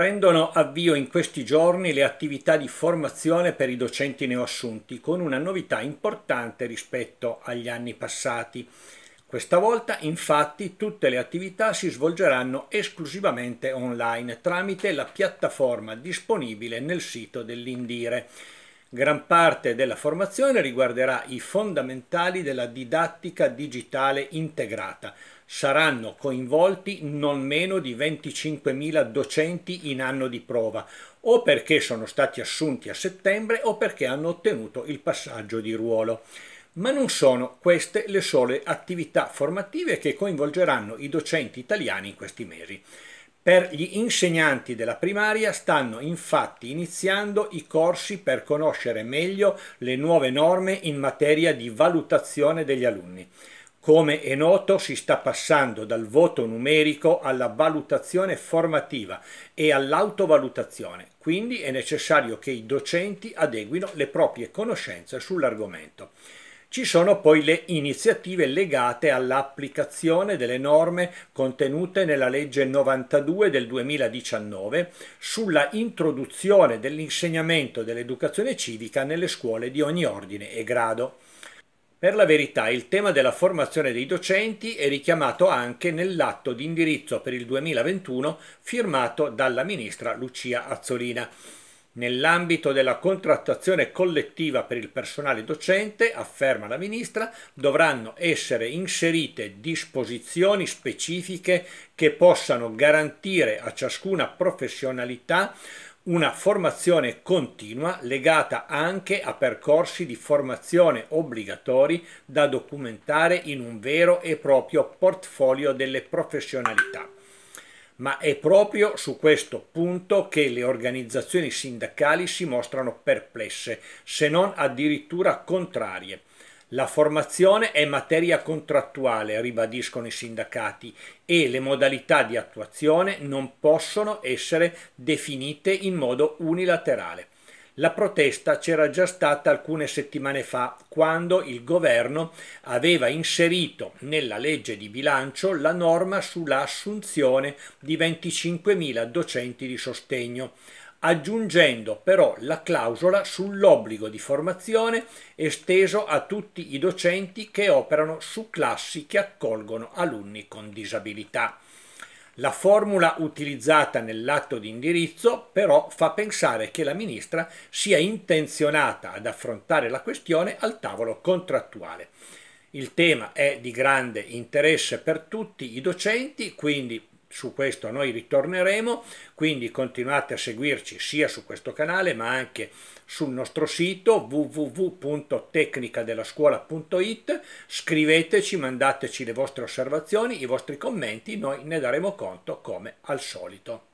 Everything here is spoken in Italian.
Prendono avvio in questi giorni le attività di formazione per i docenti neoassunti con una novità importante rispetto agli anni passati. Questa volta infatti tutte le attività si svolgeranno esclusivamente online tramite la piattaforma disponibile nel sito dell'Indire. Gran parte della formazione riguarderà i fondamentali della didattica digitale integrata, saranno coinvolti non meno di 25.000 docenti in anno di prova, o perché sono stati assunti a settembre o perché hanno ottenuto il passaggio di ruolo. Ma non sono queste le sole attività formative che coinvolgeranno i docenti italiani in questi mesi. Per gli insegnanti della primaria stanno infatti iniziando i corsi per conoscere meglio le nuove norme in materia di valutazione degli alunni. Come è noto si sta passando dal voto numerico alla valutazione formativa e all'autovalutazione, quindi è necessario che i docenti adeguino le proprie conoscenze sull'argomento. Ci sono poi le iniziative legate all'applicazione delle norme contenute nella legge 92 del 2019 sulla introduzione dell'insegnamento dell'educazione civica nelle scuole di ogni ordine e grado. Per la verità il tema della formazione dei docenti è richiamato anche nell'atto di indirizzo per il 2021 firmato dalla ministra Lucia Azzolina. Nell'ambito della contrattazione collettiva per il personale docente, afferma la ministra, dovranno essere inserite disposizioni specifiche che possano garantire a ciascuna professionalità una formazione continua legata anche a percorsi di formazione obbligatori da documentare in un vero e proprio portfolio delle professionalità. Ma è proprio su questo punto che le organizzazioni sindacali si mostrano perplesse, se non addirittura contrarie la formazione è materia contrattuale, ribadiscono i sindacati, e le modalità di attuazione non possono essere definite in modo unilaterale. La protesta c'era già stata alcune settimane fa, quando il governo aveva inserito nella legge di bilancio la norma sull'assunzione di 25.000 docenti di sostegno aggiungendo però la clausola sull'obbligo di formazione esteso a tutti i docenti che operano su classi che accolgono alunni con disabilità. La formula utilizzata nell'atto di indirizzo però fa pensare che la ministra sia intenzionata ad affrontare la questione al tavolo contrattuale. Il tema è di grande interesse per tutti i docenti, quindi su questo noi ritorneremo, quindi continuate a seguirci sia su questo canale ma anche sul nostro sito www.tecnicadellascuola.it, scriveteci, mandateci le vostre osservazioni, i vostri commenti, noi ne daremo conto come al solito.